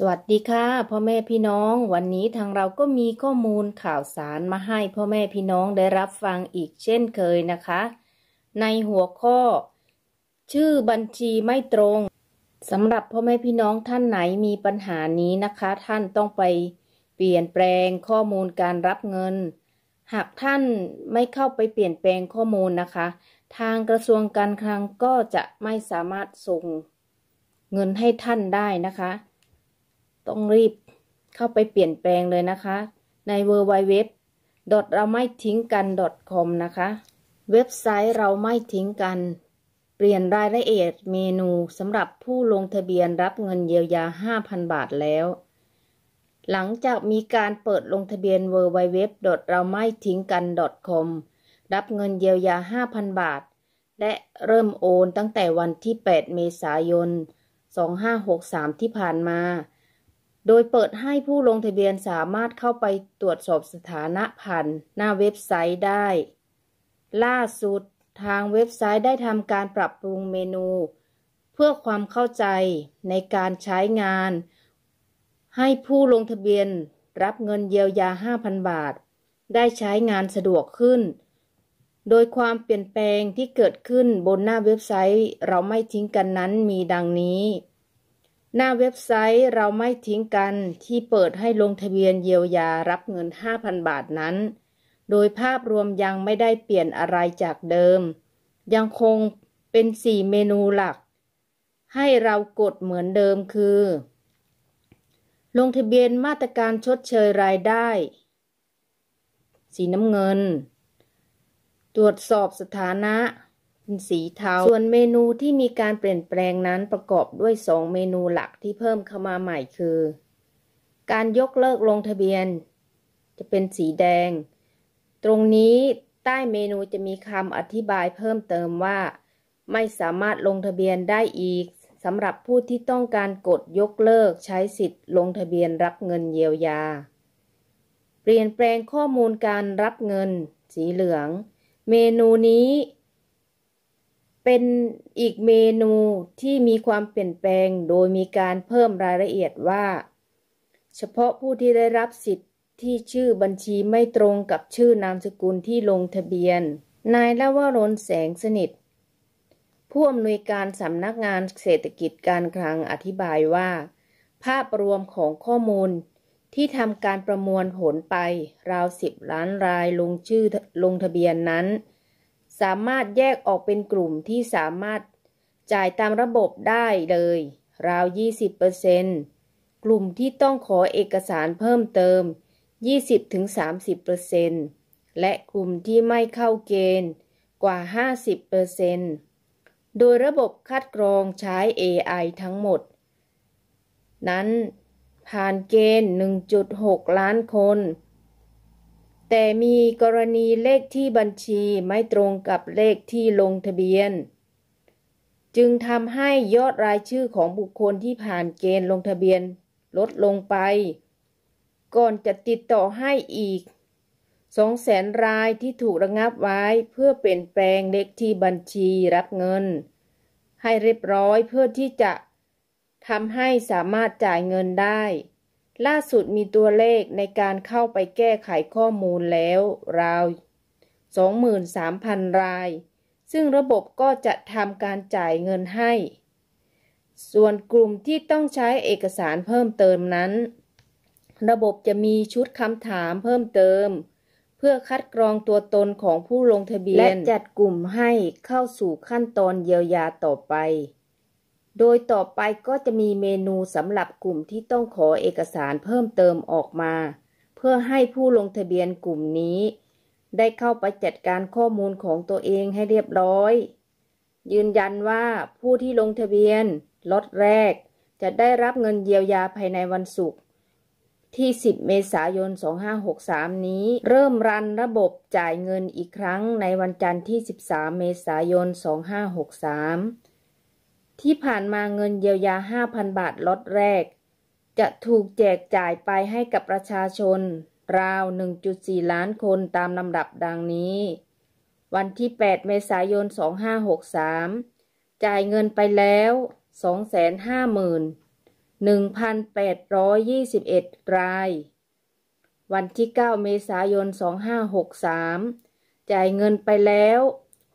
สวัสดีค่ะพ่อแม่พี่น้อง วันนี้ทางเราก็มีข้อมูลข่าวสารมาให้พ่อแม่พี่น้องได้รับฟังอีกเช่นเคยนะคะ ในหัวข้อ ชื่อบัญชีไม่ตรงสำหรับพ่อแม่พี่น้องท่านไหนมีปัญหานี้นะคะ ท่านต้องไปเปลี่ยนแปลงข้อมูลการรับเงิน หากท่านไม่เข้าไปเปลี่ยนแปลงข้อมูลนะคะทางกระทรวงการคลังก็จะไม่สามารถส่ง เงินให้ท่านได้นะคะต้องรีบ เข้าไปเปลี่ยนแปลงเลยนะคะ ใน w w w เราไม่ทิ้งกัน .com นะคะ เว็บไซต์เราไม่ทิ้งกัน เปลี่ยนรายละเอียดเมนูสำหรับผู้ลงทะเบียนรับเงินเยียวยา 5,000 บาทแล้ว หลังจากมีการเปิดลงทะเบียน w w w เราไม่ทิ้งกัน .com รับเงินเยียวยา 5,000 บาท และเริ่มโอนตั้งแต่วันที่ 8 เมษายน 2563 ที่ผ่านมาโดยเปิดให้ผู้ลงทะเบียนสามารถเข้าไปตรวจสอบสถานะผ่านหน้าเว็บไซต์ได้ ล่าสุดทางเว็บไซต์ได้ทำการปรับปรุงเมนู เพื่อความเข้าใจในการใช้งาน ให้ผู้ลงทะเบียน รับเงินเยียวยา 5,000 บาท ได้ใช้งานสะดวกขึ้น โดยความเปลี่ยนแปลงที่เกิดขึ้นบนหน้าเว็บไซต์เราไม่ทิ้งกันนั้นมีดังนี้หน้าเว็บไซต์เราไม่ทิ้งกันที่เปิดให้ลงทะเบียนเยียวยารับเงิน 5,000 บาทนั้น โดยภาพรวมยังไม่ได้เปลี่ยนอะไรจากเดิม ยังคงเป็น 4 เมนูหลัก ให้เรากดเหมือนเดิมคือ ลงทะเบียนมาตรการชดเชยรายได้ สีน้ำเงิน ตรวจสอบสถานะสีเทา ส่วนเมนูที่มีการเปลี่ยนแปลงนั้นประกอบด้วย 2 เมนูหลักที่เพิ่มเข้ามาใหม่คือ การยกเลิกลงทะเบียน จะเป็นสีแดง ตรงนี้ใต้เมนูจะมีคำอธิบายเพิ่มเติมว่า ไม่สามารถลงทะเบียนได้อีกสำหรับผู้ที่ต้องการกดยกเลิกใช้สิทธิ์ลงทะเบียนรับเงินเยียวยา เปลี่ยนแปลงข้อมูลการรับเงิน สีเหลือง เมนูนี้เป็นอีกเมนูที่มีความเปลี่ยนแปลงโดยมีการเพิ่มรายละเอียดว่า เฉพาะผู้ที่ได้รับสิทธิ์ที่ชื่อบัญชีไม่ตรงกับชื่อนามสกุลที่ลงทะเบียน นายละวรนแสงสนิท ผู้อำนวยการสำนักงานเศรษฐกิจการคลังอธิบายว่า ภาพรวมของข้อมูลที่ทำการประมวลผลไป ราวสิบล้านรายลงชื่อลงทะเบียนนั้นสามารถแยกออกเป็นกลุ่มที่สามารถจ่ายตามระบบได้เลย ราว 20%กลุ่มที่ต้องขอเอกสารเพิ่มเติม 20-30%และกลุ่มที่ไม่เข้าเกณฑ์กว่า 50%โดยระบบคัดกรองใช้ AI ทั้งหมด นั้น ผ่านเกณฑ์ 1.6 ล้านคนแต่มีกรณีเลขที่บัญชีไม่ตรงกับเลขที่ลงทะเบียน จึงทำให้ยอดรายชื่อของบุคคลที่ผ่านเกณฑ์ลงทะเบียน ลดลงไปก่อนจะติดต่อให้อีกสองแสนรายที่ถูกระงับไว้เพื่อเปลี่ยนแปลงเลขที่บัญชีรับเงิน ให้เรียบร้อยเพื่อที่จะทำให้สามารถจ่ายเงินได้ล่าสุดมีตัวเลขในการเข้าไปแก้ไขข้อมูลแล้ว ราว 23,000 ราย ซึ่งระบบก็จะทำการจ่ายเงินให้ ส่วนกลุ่มที่ต้องใช้เอกสารเพิ่มเติมนั้น ระบบจะมีชุดคำถามเพิ่มเติม เพื่อคัดกรองตัวตนของผู้ลงทะเบียน และจัดกลุ่มให้เข้าสู่ขั้นตอนเยียวยาต่อไปโดยต่อไปก็จะมีเมนูสำหรับกลุ่มที่ต้องขอเอกสารเพิ่มเติมออกมา เพื่อให้ผู้ลงทะเบียนกลุ่มนี้ได้เข้าไปจัดการข้อมูลของตัวเองให้เรียบร้อย ยืนยันว่าผู้ที่ลงทะเบียนล็อตแรก จะได้รับเงินเยียวยาภายในวันศุกร์ที่ 10 เมษายน 2563 นี้ เริ่มรันระบบจ่ายเงินอีกครั้งในวันจันทร์ที่ 13 เมษายน 2563ที่ผ่านมาเงินเยียวยา 5,000 บาท ล็อตแรก จะถูกแจกจ่ายไปให้กับประชาชน ราว 1.4 ล้านคนตามลำดับดังนี้ วันที่ 8 เมษายน 2563 จ่ายเงินไปแล้ว 250,1,821 ราย วันที่ 9 เมษายน 2563 จ่ายเงินไปแล้ว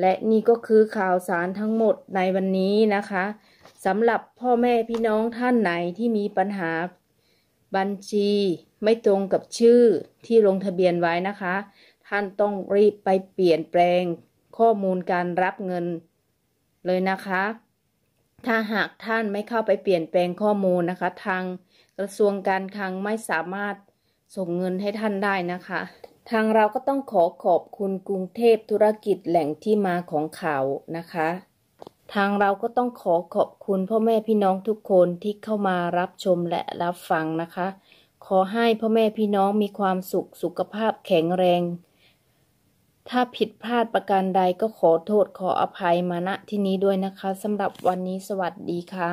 และนี่ก็คือข่าวสารทั้งหมดในวันนี้นะคะสำหรับพ่อแม่พี่น้องท่านไหนที่มีปัญหา บัญชีไม่ตรงกับชื่อที่ลงทะเบียนไว้นะคะ ท่านต้องรีบไปเปลี่ยนแปลงข้อมูลการรับเงินเลยนะคะ ถ้าหากท่านไม่เข้าไปเปลี่ยนแปลงข้อมูลนะคะ ทางกระทรวงการคลังไม่สามารถส่งเงินให้ท่านได้นะคะทางเราก็ต้องขอขอบคุณกรุงเทพธุรกิจแหล่งที่มาของข่าวนะคะ ทางเราก็ต้องขอขอบคุณพ่อแม่พี่น้องทุกคนที่เข้ามารับชมและรับฟังนะคะ ขอให้พ่อแม่พี่น้องมีความสุขสุขภาพแข็งแรง ถ้าผิดพลาดประการใดก็ขอโทษขออภัยมาณที่นี้ด้วยนะคะสำหรับวันนี้สวัสดีค่ะ